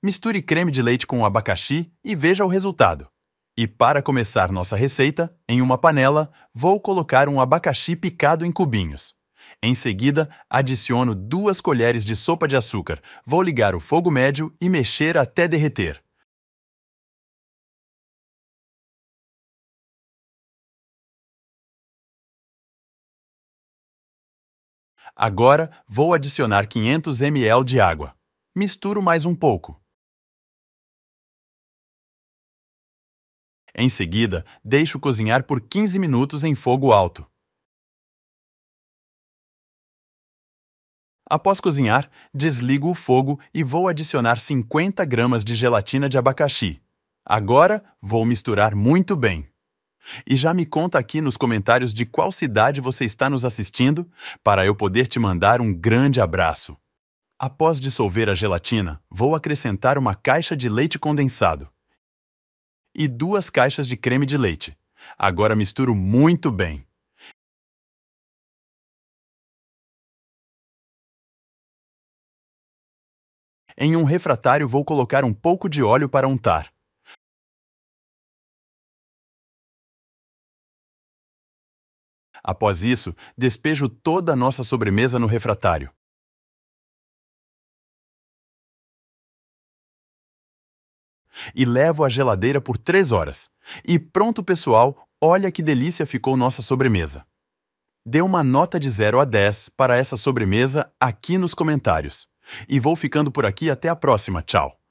Misture creme de leite com abacaxi e veja o resultado. E para começar nossa receita, em uma panela, vou colocar um abacaxi picado em cubinhos. Em seguida, adiciono duas colheres de sopa de açúcar. Vou ligar o fogo médio e mexer até derreter. Agora, vou adicionar 500 ml de água. Misturo mais um pouco. Em seguida, deixo cozinhar por 15 minutos em fogo alto. Após cozinhar, desligo o fogo e vou adicionar 50 gramas de gelatina de abacaxi. Agora, vou misturar muito bem. E já me conta aqui nos comentários de qual cidade você está nos assistindo, para eu poder te mandar um grande abraço. Após dissolver a gelatina, vou acrescentar uma caixa de leite condensado e duas caixas de creme de leite. Agora misturo muito bem. Em um refratário vou colocar um pouco de óleo para untar. Após isso, despejo toda a nossa sobremesa no refratário. e levo à geladeira por três horas. E pronto, pessoal, olha que delícia ficou nossa sobremesa. Dê uma nota de 0 a 10 para essa sobremesa aqui nos comentários. E vou ficando por aqui até a próxima. Tchau!